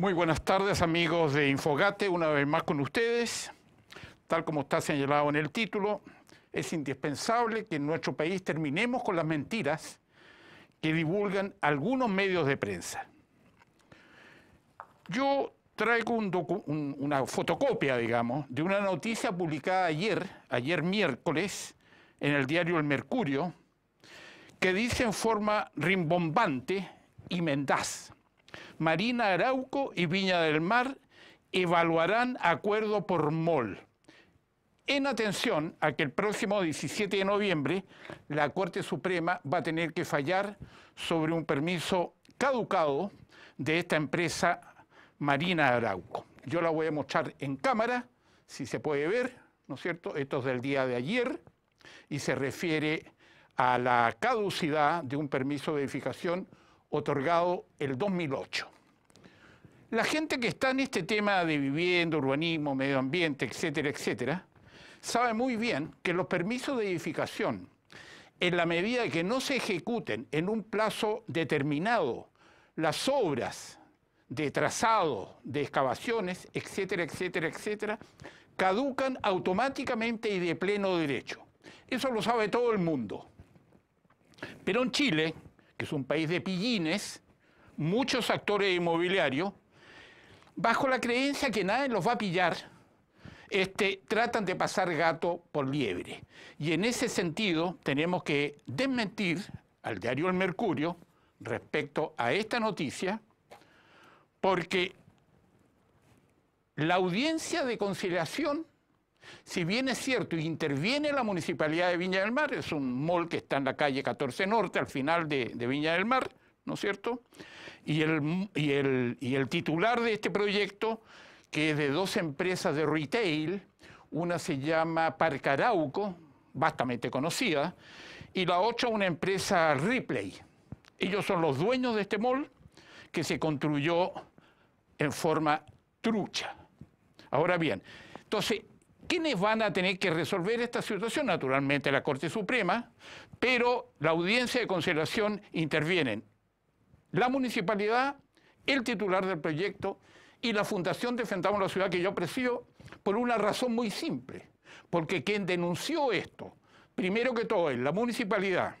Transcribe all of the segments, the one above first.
Muy buenas tardes amigos de Infogate, una vez más con ustedes. Tal como está señalado en el título, es indispensable que en nuestro país terminemos con las mentiras que divulgan algunos medios de prensa. Yo traigo una fotocopia, digamos, de una noticia publicada ayer, ayer miércoles, en el diario El Mercurio, que dice en forma rimbombante y mendaz Marina Arauco y Viña del Mar evaluarán acuerdo por MOL. En atención a que el próximo 17 de noviembre la Corte Suprema va a tener que fallar sobre un permiso caducado de esta empresa Marina Arauco. Yo la voy a mostrar en cámara, si se puede ver, ¿no es cierto? Esto es del día de ayer y se refiere a la caducidad de un permiso de edificación otorgado el 2008. La gente que está en este tema de vivienda, urbanismo, medio ambiente, etcétera, etcétera, sabe muy bien que los permisos de edificación, en la medida de que no se ejecuten en un plazo determinado las obras de trazado, de excavaciones, etcétera, etcétera, etcétera, caducan automáticamente y de pleno derecho. Eso lo sabe todo el mundo. Pero en Chile, que es un país de pillines, muchos actores inmobiliarios, bajo la creencia que nadie los va a pillar, este, tratan de pasar gato por liebre. Y en ese sentido tenemos que desmentir al diario El Mercurio respecto a esta noticia, porque la audiencia de conciliación si bien es cierto, interviene la municipalidad de Viña del Mar, es un mall que está en la calle 14 Norte, al final de, Viña del Mar, ¿no es cierto? Y el, y el titular de este proyecto, que es de dos empresas de retail, una se llama Parcarauco, bastante conocida, y la otra una empresa Ripley. Ellos son los dueños de este mall que se construyó en forma trucha. Ahora bien, entonces ¿Quiénes van a tener que resolver esta situación? Naturalmente la Corte Suprema, pero la audiencia de conciliación intervienen la municipalidad, el titular del proyecto y la Fundación Defendamos la Ciudad que yo aprecio por una razón muy simple, porque quien denunció esto, primero que todo es la municipalidad,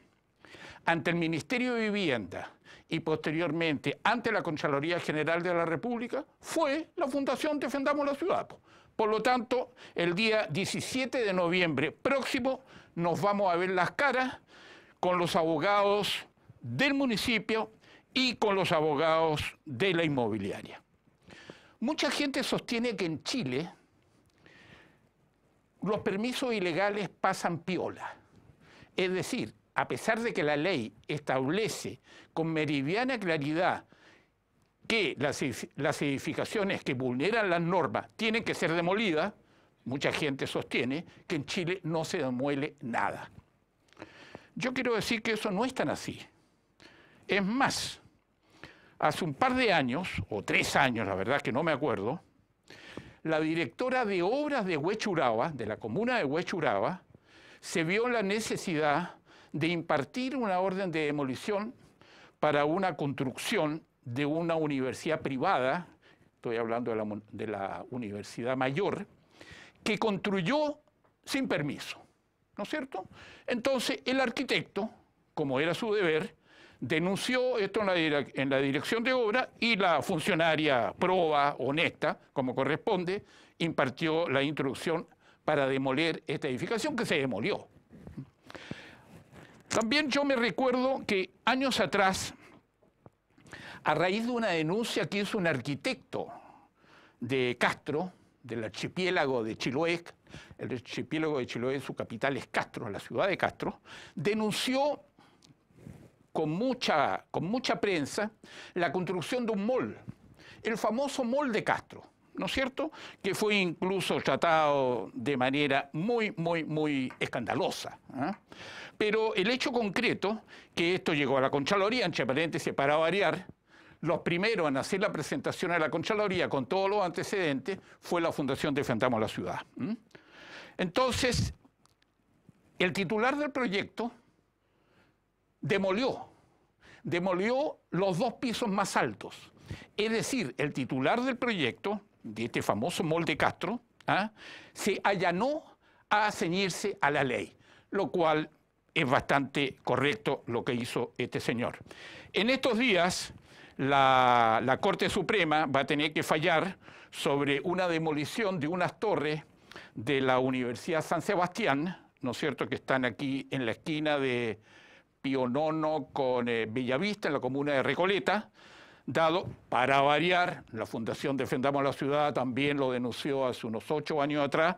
ante el Ministerio de Vivienda y posteriormente ante la Conchaloría General de la República, fue la Fundación Defendamos la Ciudad. Por lo tanto, el día 17 de noviembre próximo nos vamos a ver las caras con los abogados del municipio y con los abogados de la inmobiliaria. Mucha gente sostiene que en Chile los permisos ilegales pasan piola. Es decir, a pesar de que la ley establece con meridiana claridad que las, edificaciones que vulneran las normas tienen que ser demolidas, mucha gente sostiene que en Chile no se demuele nada. Yo quiero decir que eso no es tan así. Es más, hace un par de años, o tres años, la verdad que no me acuerdo, la directora de obras de Huechuraba, de la comuna de Huechuraba, se vio la necesidad de impartir una orden de demolición para una construcción de una universidad privada, estoy hablando de la, Universidad Mayor, que construyó sin permiso, ¿no es cierto? Entonces el arquitecto, como era su deber, denunció esto en la, en la, dirección de obra y la funcionaria proba, honesta, como corresponde, impartió la introducción para demoler esta edificación que se demolió. También yo me recuerdo que años atrás a raíz de una denuncia que hizo un arquitecto de Castro, del archipiélago de Chiloé, el archipiélago de Chiloé, su capital es Castro, la ciudad de Castro, denunció con mucha, con mucha prensa la construcción de un mall, el famoso mall de Castro, ¿no es cierto? Que fue incluso tratado de manera muy, muy, muy escandalosa. ¿ah? Pero el hecho concreto, que esto llegó a la en entre paréntesis, para variar, los primeros en hacer la presentación a la Contraloría con todos los antecedentes fue la Fundación Defendamos la Ciudad. Entonces, el titular del proyecto demolió, demolió los dos pisos más altos. Es decir, el titular del proyecto, de este famoso molde Castro, ¿ah? se allanó a ceñirse a la ley, lo cual es bastante correcto lo que hizo este señor. En estos días, la, Corte Suprema va a tener que fallar sobre una demolición de unas torres de la Universidad San Sebastián, ¿no es cierto?, que están aquí en la esquina de Pionono con eh, Bellavista, en la comuna de Recoleta, dado, para variar, la Fundación Defendamos la Ciudad también lo denunció hace unos ocho años atrás,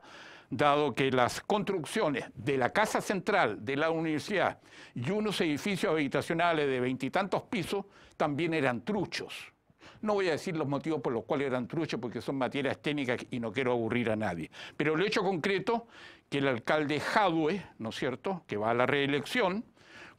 dado que las construcciones de la Casa Central de la Universidad y unos edificios habitacionales de veintitantos pisos también eran truchos. No voy a decir los motivos por los cuales eran truchos, porque son materias técnicas y no quiero aburrir a nadie. Pero el hecho concreto, que el alcalde Jadue, ¿no es cierto?, que va a la reelección,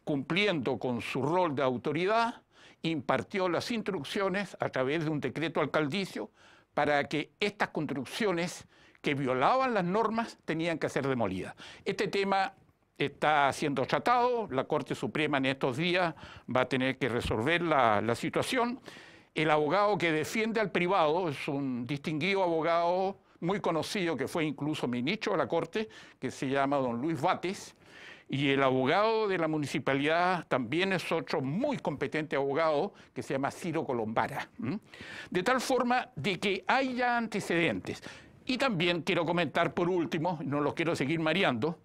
cumpliendo con su rol de autoridad, impartió las instrucciones a través de un decreto alcaldicio para que estas construcciones que violaban las normas tenían que ser demolidas. Este tema está siendo tratado, la Corte Suprema en estos días va a tener que resolver la, situación. El abogado que defiende al privado es un distinguido abogado muy conocido que fue incluso ministro de la Corte, que se llama don Luis Bates, y el abogado de la municipalidad también es otro muy competente abogado que se llama Ciro Colombara. De tal forma de que haya antecedentes. Y también quiero comentar por último, no los quiero seguir mareando,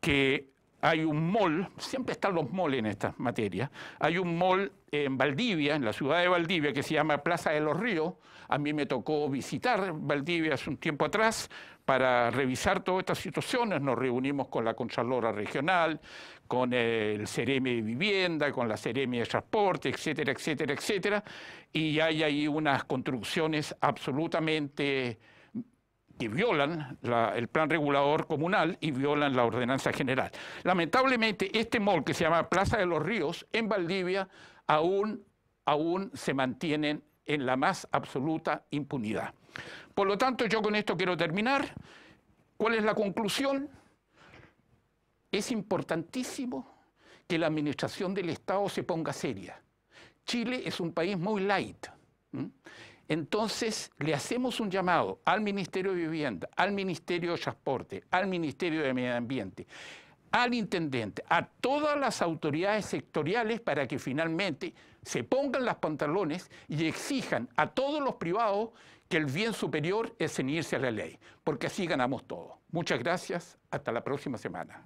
que hay un mall, siempre están los malls en estas materias, hay un mall en Valdivia, en la ciudad de Valdivia, que se llama Plaza de los Ríos. A mí me tocó visitar Valdivia hace un tiempo atrás para revisar todas estas situaciones. Nos reunimos con la Contralora Regional, con el Ceremi de Vivienda, con la Ceremi de Transporte, etcétera, etcétera, etcétera. Y hay ahí unas construcciones absolutamente que violan el plan regulador comunal y violan la ordenanza general. Lamentablemente, este mall que se llama Plaza de los Ríos, en Valdivia, aún, aún se mantienen en la más absoluta impunidad. Por lo tanto, yo con esto quiero terminar. ¿Cuál es la conclusión? Es importantísimo que la administración del Estado se ponga seria. Chile es un país muy light. Entonces le hacemos un llamado al Ministerio de Vivienda, al Ministerio de Transporte, al Ministerio de Medio Ambiente, al intendente, a todas las autoridades sectoriales para que finalmente se pongan las pantalones y exijan a todos los privados que el bien superior es ceñirse a la ley, porque así ganamos todos. Muchas gracias, hasta la próxima semana.